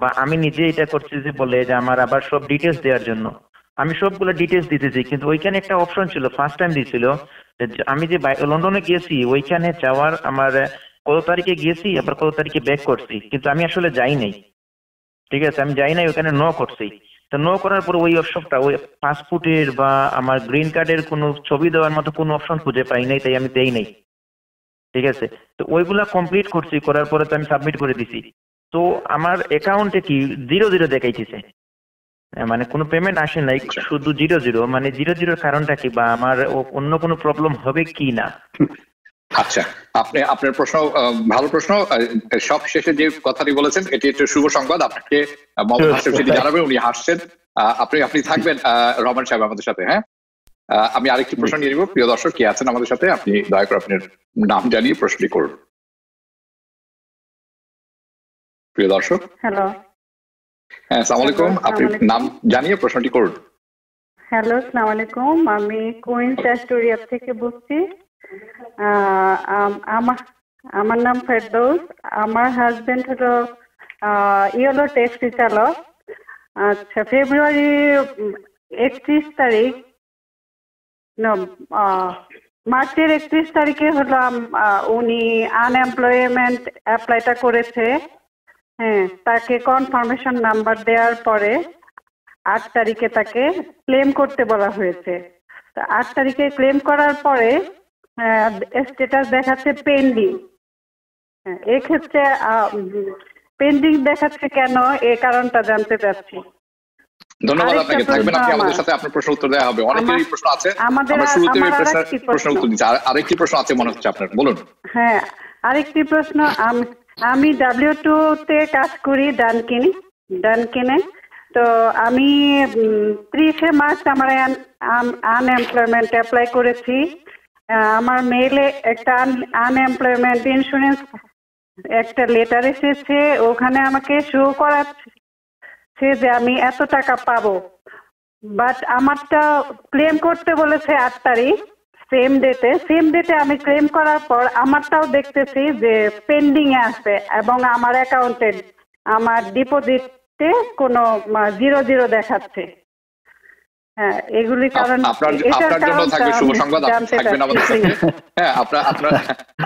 S7: বা আমি নিজে এটা করছি যে বলে যে আমার আবার সব ডিটেলস দেওয়ার জন্য আমি সবগুলো ডিটেলস দিতেছি কিন্তু ওইখানে একটা অপশন ছিল ফার্স্ট টাইম দিয়েছিল আমি যে লন্ডনে গিয়েছি ওইখানে যাওয়ার আমার কত তারিখে গিয়েছি আবার কত তারিখে ব্যাক করছি কিন্তু আমি আসলে যাই নাই ঠিক আছে আমি যাই নাই ওখানে ন করছি তো নো করার পর ওই অপশনটা ওই পাসপোর্টের বা আমার গ্রিন কার্ডের কোনো ছবি দেওয়ার মতো কোনো অপশন খুঁজে পাই নাই তাই আমি দেই নাই ঠিক আছে তো ওইগুলা কমপ্লিট করছি করার পরে তো আমি সাবমিট করে দিছি তো আমার অ্যাকাউন্টে কি জিরো জিরো দেখাইতেছে হ্যাঁ, মানে কোনো পেমেন্ট আসে নাই শুধু জিরো জিরো মানে জিরো জিরোর কারণটা কি বা আমার অন্য কোনো প্রবলেম হবে কি না
S1: আচ্ছা আপনি আপনার প্রশ্ন ভালো প্রশ্ন সব শেষে যে কথাটি বলেছেন এটি একটা শুভ সংবাদ আপনাকে জানাবে উনি হাসছেন আপনি আপনি থাকবেন রহমান সাহেব আমাদের সাথে হ্যাঁ আমি আরেকটি প্রশ্ন নিয়ে নিব প্রিয় দর্শক কে আছেন আমাদের সাথে আপনি দয়া করে আপনার নাম জানিয়ে প্রশ্নটি করুন প্রিয় দর্শক হ্যালো হ্যাঁ আসসালামু আলাইকুম আপনি নাম জানিয়ে প্রশ্নটি করুন
S8: হ্যালো আসসালামু আলাইকুম আমি কুইন অ্যাস্টোরিয়া থেকে বলছি আমার আমার নাম ফেরদৌস আমার হাজবেন্ড হলো ইয়েলো ট্যাক্সি চালক আচ্ছা ফেব্রুয়ারি একত্রিশ তারিখ মার্চের একত্রিশ তারিখে হলো উনি আনএমপ্লয়মেন্ট অ্যাপ্লাইটা করেছে হ্যাঁ তাকে কনফার্মেশন নাম্বার দেওয়ার পরে আট তারিখে তাকে ক্লেম করতে বলা হয়েছে আট তারিখে ক্লেম করার পরে স্টেটাস দেখাচ্ছে পেন্ডিং হ্যাঁ, এক্ষেত্রে পেন্ডিং দেখাচ্ছে কেন এ কারণটা জানতে চাচ্ছি
S1: ধন্যবাদ আপনাকে থাকবেন আপনি আমাদের সাথে আপনার প্রশ্ন উত্তর দেওয়া হবে অনেকেরই প্রশ্ন
S8: আছে প্রশ্ন উত্তর দিচ্ছি
S1: আরেকটি প্রশ্ন আছে মনে হচ্ছে আপনার বলুন
S8: হ্যাঁ আরেকটি প্রশ্ন আমি ডাব্লিউ টু তে কাজ করি ডানকিনে ডানকিনে তো আমি ত্রিশে মার্চ আমার আনএমপ্লয়মেন্ট অ্যাপ্লাই করেছি আমার মেলে একটা আনএমপ্লয়মেন্ট ইন্স্যুরেন্স একটা লেটার এসেছে ওখানে আমাকে শো করাচ্ছে যে আমি এত টাকা পাবো বাট আমারটা ক্লেম করতে বলেছে আট তারিখ সেম ডেটে সেম ডেটে আমি ক্লেম করার পর আমারটাও দেখতেছি যে পেন্ডিং এ আছে এবং আমার অ্যাকাউন্টে আমার ডিপোজিটে কোনো জিরো জিরো দেখাচ্ছে হ্যাঁ এগুলি কারণ
S1: হ্যাঁ,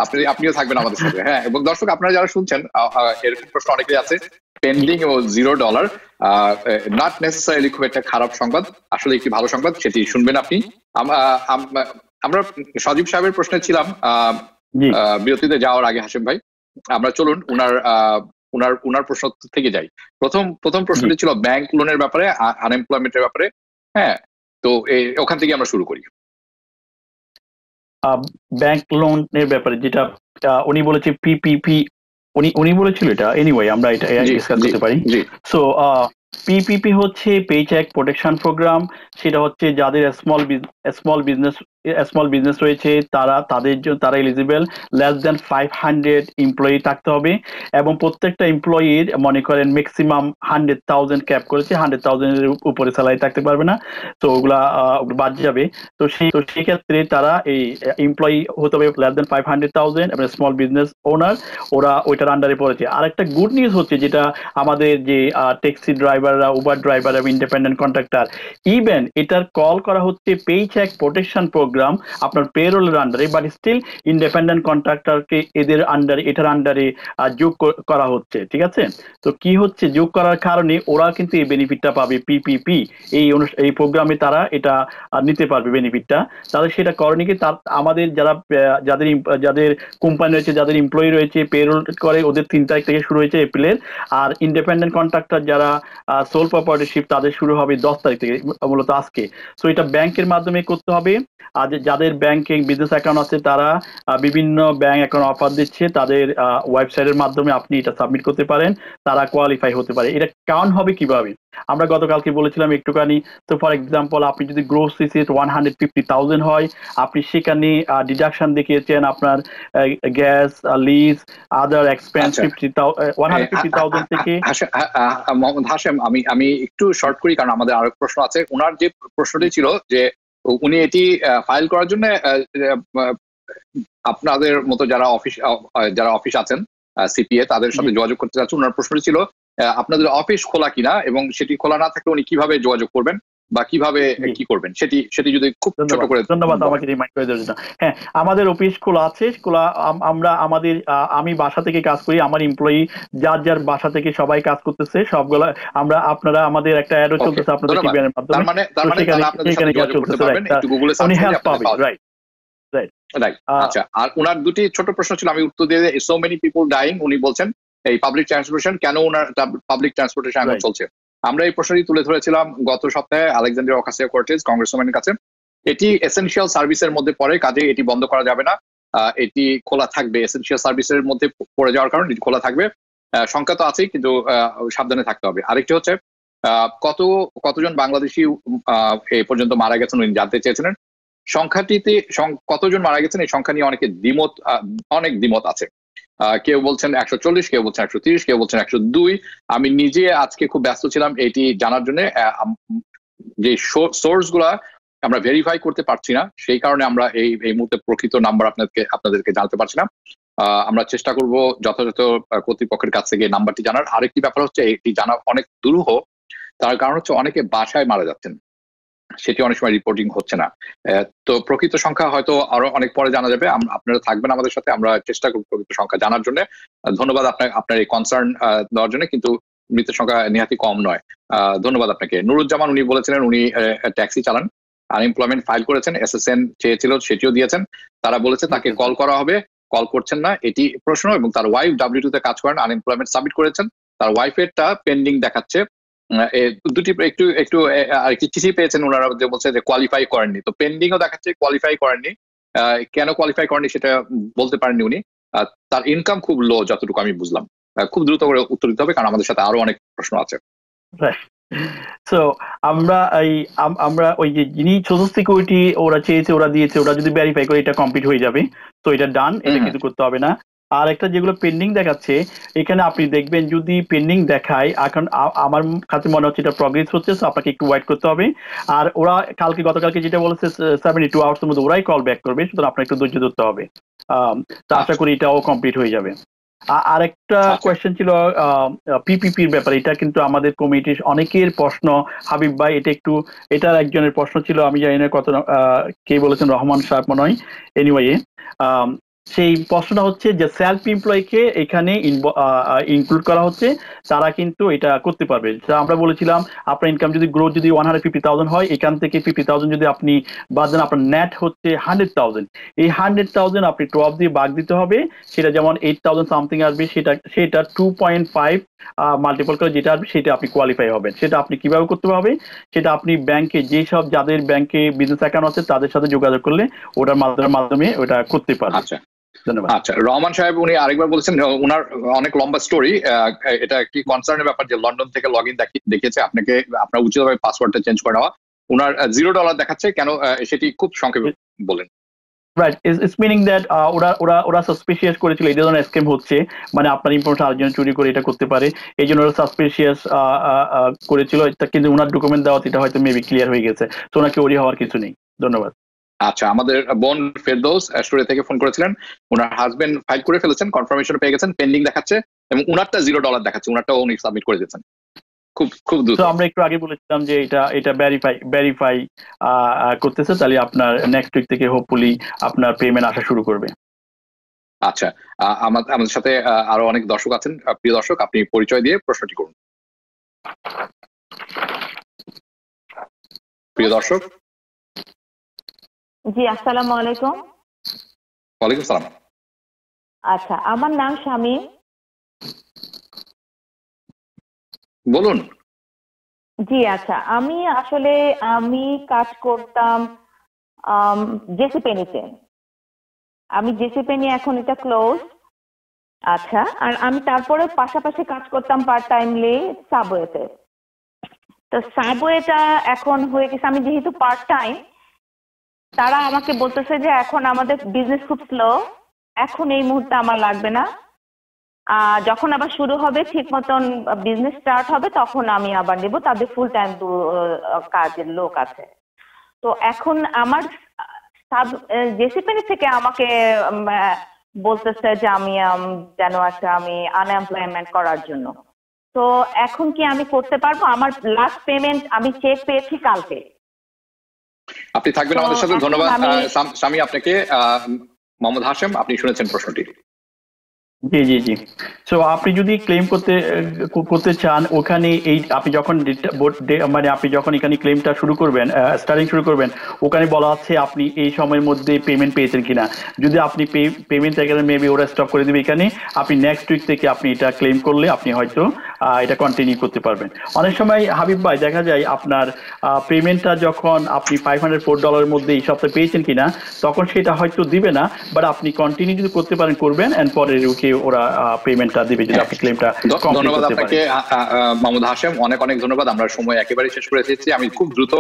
S1: আপনি আপনিও থাকবেন আমাদের সাথে হ্যাঁ এবং দর্শক আপনারা যারা শুনছেন প্রশ্ন আছে পেন্ডিং ও জিরো ডলার খুব একটা খারাপ সংবাদ আসলে একটি ভালো সংবাদ সেটি শুনবেন আপনি আমরা সজীব সাহেবের প্রশ্নে ছিলাম বিরতিতে যাওয়ার আগে হাসিম ভাই আমরা চলুন উনার উনার উনার প্রশ্ন থেকে যাই প্রথম প্রথম প্রশ্নটি ছিল ব্যাংক লোনের ব্যাপারে আনএমপ্লয়মেন্টের ব্যাপারে হ্যাঁ তো ওখান থেকে আমরা শুরু করি
S2: ব্যাংক লোনের ব্যাপারে যেটা উনি বলেছে পিপিপি উনি উনি বলেছিল এটা এনিওয়ে আমরা এটা ডিসকাস করতে পারি সো পিপিপি হচ্ছে পে প্রোটেকশন প্রোগ্রাম সেটা হচ্ছে যাদের small small business small business রয়েছে তারা তাদের জন্য তারা eligible less than five hundred employee থাকতে হবে এবং প্রত্যেকটা এমপ্লয়ির মনে করেন ম্যাক্সিমাম হান্ড্রেড থাউজেন্ড ক্যাপ করেছে হান্ড্রেড থাউজেন্ডের উপরে স্যালারি থাকতে পারবে না তো ওগুলা বাদ যাবে তো সেই তো সেক্ষেত্রে তারা এই এমপ্লয়ি হতে হবে less than five hundred thousand এবং স্মল বিজনেস ওনার ওরা ওইটার আন্ডারে পড়েছে আর একটা গুড নিউজ হচ্ছে যেটা আমাদের যে ট্যাক্সি ড্রাইভাররা উবার ড্রাইভার এবং ইন্ডিপেন্ডেন্ট কন্ট্রাক্টর ইভেন এটার কল করা হচ্ছে pay check protection program program আপনার পেরোলের আন্ডারে বাট স্টিল ইন্ডিপেন্ডেন্ট কন্ট্রাক্টরকে এদের আন্ডারে এটার আন্ডারে যোগ করা হচ্ছে ঠিক আছে তো কি হচ্ছে যোগ করার কারণে ওরা কিন্তু এই বেনিফিটটা পাবে পিপিপি এই এই প্রোগ্রামে তারা এটা নিতে পারবে বেনিফিটটা তাহলে সেটা করেনি কি তার আমাদের যারা যাদের যাদের কোম্পানি রয়েছে যাদের এমপ্লয়ি রয়েছে পেরোল করে ওদের তিন তারিখ থেকে শুরু হয়েছে এপ্রিলের আর ইন্ডিপেন্ডেন্ট কন্ট্রাক্টর যারা সোল প্রপার্টিশিপ তাদের শুরু হবে দশ তারিখ থেকে মূলত আজকে সো এটা ব্যাংকের মাধ্যমে করতে হবে যাদের ব্যাংকে বিজনেস অ্যাকাউন্ট আছে তারা বিভিন্ন ব্যাংক অ্যাকাউন্ট অফার দিচ্ছে তাদের ওয়েবসাইটের মাধ্যমে আপনি এটা সাবমিট করতে পারেন তারা কোয়ালিফাই হতে পারে এটা কাউন্ট হবে কিভাবে আমরা গতকালকে বলেছিলাম একটুখানি তো ফর এক্সাম্পল আপনি যদি gross receipt one hundred fifty thousand হয় আপনি সেখানে ডিডাকশন দেখিয়েছেন আপনার
S1: gas lease other expense fifty one hundred fifty thousand থেকে আচ্ছা, আমি আমি একটু শর্ট করি কারণ আমাদের আরো প্রশ্ন আছে ওনার যে প্রশ্নটি ছিল যে উনি এটি ফাইল করার জন্য আপনাদের মতো যারা অফিস যারা অফিস আছেন সিপিএ তাদের সাথে যোগাযোগ করতে চাচ্ছি ওনার প্রশ্ন ছিল আপনাদের অফিস খোলা কিনা এবং সেটি খোলা না থাকলে উনি কিভাবে যোগাযোগ করবেন বা কিভাবে কি করবেন সেটি সেটি যদি খুব ছোট করে ধন্যবাদ আমাকে রিমাইন্ড করে দেওয়ার জন্য হ্যাঁ আমাদের অফিস খোলা আছে
S2: খোলা আমরা আমাদের আমি বাসা থেকে কাজ করি আমার এমপ্লয়ি যার যার বাসা থেকে সবাই কাজ করতেছে সবগুলা আমরা আপনারা আমাদের একটা অ্যাড চলতেছে আপনাদের টিভিএনের মাধ্যমে তার মানে তার মানে সেখানে কাজ চলতেছে একটু গুগলে সার্চ করে আপনি রাইট
S1: রাইট আচ্ছা আর ওনার দুটি ছোট প্রশ্ন ছিল আমি উত্তর দিয়ে সো মেনি পিপল ডাইং উনি বলছেন এই পাবলিক ট্রান্সপোর্টেশন কেন ওনার পাবলিক ট্রান্সপোর্টেশন এখন চলছে আমরা এই প্রশ্নটি তুলে ধরেছিলাম গত সপ্তাহে আলেকজান্ডার অকাসিয়া কর্টেজ কংগ্রেসম্যানের কাছে এটি এসেন্সিয়াল সার্ভিসের মধ্যে পড়ে কাজে এটি বন্ধ করা যাবে না এটি খোলা থাকবে এসেন্সিয়াল সার্ভিসের মধ্যে পড়ে যাওয়ার কারণে এটি খোলা থাকবে সংখ্যা তো আছেই কিন্তু সাবধানে থাকতে হবে আরেকটি হচ্ছে কত কতজন বাংলাদেশি এ পর্যন্ত মারা গেছেন উনি জানতে চেয়েছিলেন সংখ্যাটিতে কতজন মারা গেছেন এই সংখ্যা নিয়ে অনেকে দ্বিমত অনেক দ্বিমত আছে কেউ বলছেন একশো চল্লিশ কেউ বলছেন একশো তিরিশ কেউ বলছেন একশো দুই আমি নিজে আজকে খুব ব্যস্ত ছিলাম এটি জানার জন্য যে সোর্স গুলা আমরা ভেরিফাই করতে পারছি না সেই কারণে আমরা এই এই মুহূর্তে প্রকৃত নাম্বার আপনাদেরকে আপনাদেরকে জানতে পারছি না আমরা চেষ্টা করব যথাযথ কর্তৃপক্ষের কাছ থেকে নাম্বারটি জানার আরেকটি ব্যাপার হচ্ছে এটি জানা অনেক দুরূহ তার কারণ হচ্ছে অনেকে বাসায় মারা যাচ্ছেন সেটি অনেক সময় রিপোর্টিং হচ্ছে না তো প্রকৃত সংখ্যা হয়তো আরো অনেক পরে জানা যাবে আপনারা থাকবেন আমাদের সাথে আমরা চেষ্টা করব প্রকৃত সংখ্যা জানার জন্য ধন্যবাদ আপনার আপনার এই কনসার্ন দেওয়ার জন্য কিন্তু মৃতের সংখ্যা নিহাতি কম নয় ধন্যবাদ আপনাকে নুরুজ্জামান উনি বলেছিলেন উনি ট্যাক্সি চালান আনএমপ্লয়মেন্ট ফাইল করেছেন এসএসএন চেয়েছিল সেটিও দিয়েছেন তারা বলেছে তাকে কল করা হবে কল করছেন না এটি প্রশ্ন এবং তার ওয়াইফ ডাব্লিউ তে কাজ করেন আনএমপ্লয়মেন্ট সাবমিট করেছেন তার ওয়াইফের পেন্ডিং দেখাচ্ছে দুটি একটু একটু আর কি চিঠি পেয়েছেন ওনারা যে বলছে যে কোয়ালিফাই করেননি তো পেন্ডিং ও দেখাচ্ছে কোয়ালিফাই করেননি কেন কোয়ালিফাই করেননি সেটা বলতে পারেননি উনি তার ইনকাম খুব লো যতটুকু আমি বুঝলাম খুব দ্রুত করে উত্তর দিতে হবে কারণ আমাদের সাথে আরো অনেক প্রশ্ন আছে
S2: সো আমরা এই আমরা ওই যে যিনি সোশ্যাল সিকিউরিটি ওরা চেয়েছে ওরা দিয়েছে ওরা যদি ভেরিফাই করে এটা কমপ্লিট হয়ে যাবে তো এটা ডান এটা কিছু করতে হবে না আর একটা যেগুলো পেন্ডিং দেখাচ্ছে এখানে আপনি দেখবেন যদি পেন্ডিং দেখায় এখন আমার কাছে মনে হচ্ছে এটা প্রগ্রেস হচ্ছে সো আপনাকে একটু ওয়েট করতে হবে আর ওরা কালকে গতকালকে যেটা বলেছে সেভেন্টি টু আওয়ার্সের মধ্যে ওরাই কল ব্যাক করবে সুতরাং আপনার একটু ধৈর্য ধরতে হবে তো আশা করি এটাও কমপ্লিট হয়ে যাবে আর একটা কোয়েশ্চেন ছিল পিপিপির ব্যাপারে এটা কিন্তু আমাদের কমিটির অনেকের প্রশ্ন হাবিব ভাই এটা একটু এটার একজনের প্রশ্ন ছিল আমি জানি না কত কে বলেছেন রহমান সাহেব মনে হয় এনিওয়ে সেই প্রশ্নটা হচ্ছে যে সেলফ এমপ্লয়কে এখানে ইনক্লুড করা হচ্ছে তারা কিন্তু এটা করতে পারবে আমরা বলেছিলাম আপনার ইনকাম যদি গ্রোথ যদি ওয়ান হান্ড্রেড ফিফটি থাউজেন্ড হয় এখান থেকে ফিফটি থাউজেন্ড যদি আপনি বাদ দেন আপনার নেট হচ্ছে হান্ড্রেড থাউজেন্ড এই হান্ড্রেড থাউজেন্ড আপনি টপ দিয়ে বাগ দিতে হবে সেটা যেমন এইট থাউজেন্ড সামথিং আসবে সেটা সেটা টু পয়েন্ট ফাইভ মাল্টিপল করে যেটা আসবে সেটা আপনি কোয়ালিফাই হবেন সেটা আপনি কিভাবে করতে পারবে সেটা আপনি ব্যাংকে যেসব যাদের ব্যাংকে বিজনেস অ্যাকাউন্ট আছে তাদের সাথে যোগাযোগ করলে ওটার মাধ্যমে মাধ্যমে ওটা করতে পারবেন আচ্ছা।
S1: ধন্যবাদ আচ্ছা রহমান সাহেব উনি আরেকবার বলেছেন ওনার অনেক লম্বা স্টোরি এটা একটি কনসার্নের ব্যাপার যে লন্ডন থেকে লগ ইন দেখিয়েছে আপনাকে আপনার উচিতভাবে পাসওয়ার্ডটা চেঞ্জ করে নেওয়া ওনার জিরো ডলার দেখাচ্ছে কেন সেটি খুব সংক্ষেপে বলেন
S2: রাইট ইটস মিনিং দ্যাট ওরা ওরা ওরা সাসপিশিয়াস করেছিল এই ধরনের স্ক্যাম হচ্ছে মানে আপনার ইনফরমেশন আরেকজন চুরি করে এটা করতে পারে এই জন্য ওরা সাসপিশিয়াস করেছিল কিন্তু ওনার ডকুমেন্ট দেওয়া এটা হয়তো মেবি ক্লিয়ার হয়ে গেছে তো ওনাকে
S1: ওরি হওয়ার কিছু নেই ধন্যবাদ আচ্ছা আমাদের বোন ফেরদৌস স্টোরি থেকে ফোন করেছিলেন ওনার হাজবেন্ড ফাইল করে ফেলেছেন কনফার্মেশন পেয়ে গেছেন পেন্ডিং দেখাচ্ছে এবং উনারটা জিরো ডলার দেখাচ্ছে উনারটা উনি সাবমিট করে দিয়েছেন খুব খুব দ্রুত আমরা একটু আগে বলেছিলাম যে
S2: এটা এটা ভেরিফাই ভেরিফাই
S1: করতেছে তাহলে আপনার নেক্সট উইক থেকে হোপফুলি আপনার পেমেন্ট আসা শুরু করবে আচ্ছা আমাদের আমাদের সাথে আরো অনেক দর্শক আছেন প্রিয় দর্শক আপনি পরিচয় দিয়ে প্রশ্নটি করুন প্রিয় দর্শক
S5: জি আসসালামু আলাইকুম ওয়ালাইকুম সালাম
S8: আচ্ছা আমার নাম স্বামী বলুন জি আচ্ছা আমি আসলে আমি কাজ করতাম জেসি পেনিতে আমি জেসি পেনি এখন এটা ক্লোজ আচ্ছা আর আমি তারপরে পাশাপাশি কাজ করতাম পার্ট টাইমলি সাবওয়েতে তো সাবওয়েটা এখন হয়ে গেছে আমি যেহেতু পার্ট টাইম তারা আমাকে বলতেছে যে এখন আমাদের বিজনেস খুব স্লো এখন এই মুহূর্তে আমার লাগবে না যখন আবার শুরু হবে ঠিক মতন বিজনেস স্টার্ট হবে তখন আমি আবার নেব তাদের ফুল টাইম কাজের লোক আছে তো এখন আমার সাব জেসিপেনি থেকে আমাকে বলতেছে যে আমি যেন আছে আমি আনএমপ্লয়মেন্ট করার জন্য তো এখন কি আমি করতে পারবো আমার লাস্ট পেমেন্ট আমি চেক পেয়েছি কালকে
S1: আপনি থাকবেন আমাদের সাথে ধন্যবাদ স্বামী আপনাকে মোহাম্মদ হাশেম আপনি শুনেছেন প্রশ্নটি জি জি জি
S2: সো আপনি যদি ক্লেম করতে করতে চান ওখানে এই আপনি যখন মানে আপনি যখন এখানে ক্লেমটা শুরু করবেন স্টার্টিং শুরু করবেন ওখানে বলা আছে আপনি এই সময়ের মধ্যে পেমেন্ট পেয়েছেন কিনা যদি আপনি পেমেন্ট এখানে মেবি ওরা স্টপ করে দেবে এখানে আপনি নেক্সট উইক থেকে আপনি এটা ক্লেম করলে আপনি হয়তো এটা কন্টিনিউ করতে পারবেন অনেক সময় হাবিব ভাই দেখা যায় আপনার পেমেন্টটা যখন আপনি ফাইভ হান্ড্রেড ফোর ডলারের মধ্যে এই সপ্তাহে পেয়েছেন কিনা তখন সেটা হয়তো দিবে না বাট আপনি কন্টিনিউ যদি করতে
S1: পারেন করবেন অ্যান্ড পরের উইকে বেশি ওরা পেমেন্টটা দিবে যদি হ্যাঁ। আপনি ক্লেমটা ধন্যবাদ আপনাকে মাহমুদ হাশেম অনেক অনেক ধন্যবাদ আমরা সময় একেবারে শেষ করে দিচ্ছি আমি খুব দ্রুত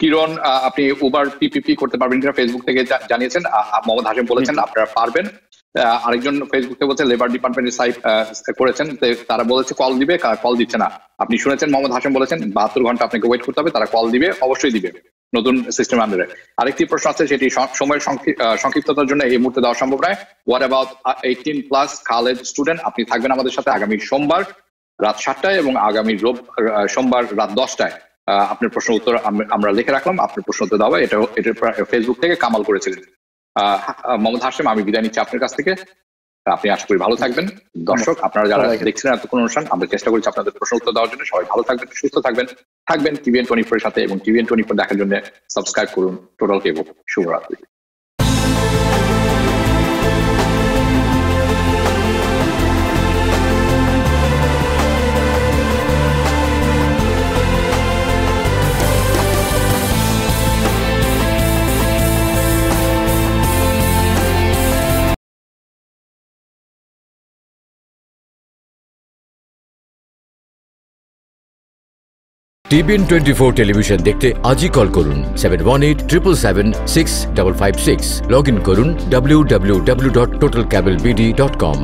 S1: কিরণ আপনি উবার পিপিপি করতে পারবেন কিনা ফেসবুক থেকে জানিয়েছেন মোহাম্মদ হাশেম বলেছেন আপনারা পারবেন আরেকজন ফেসবুকে বলছে লেবার ডিপার্টমেন্ট সাইট করেছেন তারা বলেছে কল দিবে কল দিচ্ছে না আপনি শুনেছেন মোহাম্মদ হাসেম বলেছেন বাহাত্তর ঘন্টা আপনাকে ওয়েট করতে হবে তারা কল দিবে অবশ্যই দিবে নতুন সিস্টেম আন্ডারে আরেকটি প্রশ্ন আছে সেটি সময়ের সংক্ষিপ্ততার জন্য এই মুহূর্তে দেওয়া সম্ভব নয় what about eighteen plus college student আপনি থাকবেন আমাদের সাথে আগামী সোমবার রাত সাতটায় এবং আগামী রোব সোমবার রাত দশটায় আপনার প্রশ্ন উত্তর আমরা লিখে রাখলাম আপনার প্রশ্ন উত্তর দেওয়া এটা এটা ফেসবুক থেকে কামাল করেছিলেন মোহাম্মদ হাসেম আমি বিদায় নিচ্ছি আপনার কাছ থেকে আপনি আশা করি ভালো থাকবেন দর্শক আপনারা যারা দেখছেন এত কোনো অনুষ্ঠান আমরা চেষ্টা করছি আপনাদের প্রশ্ন উত্তর দেওয়ার জন্য সবাই ভালো থাকবেন সুস্থ থাকবেন থাকবেন টিভিএন টোয়েন্টি ফোর সাথে এবং টিভিএন টোয়েন্টি ফোর দেখার জন্য সাবস্ক্রাইব করুন টোটাল কেবল শুভরাত্রি
S3: টিভিএন টোয়েন্টি ফোর টেলিভিশন দেখতে আজই কল করুন seven one eight triple seven six double five six log in করুন W W W dot total cable BD dot কম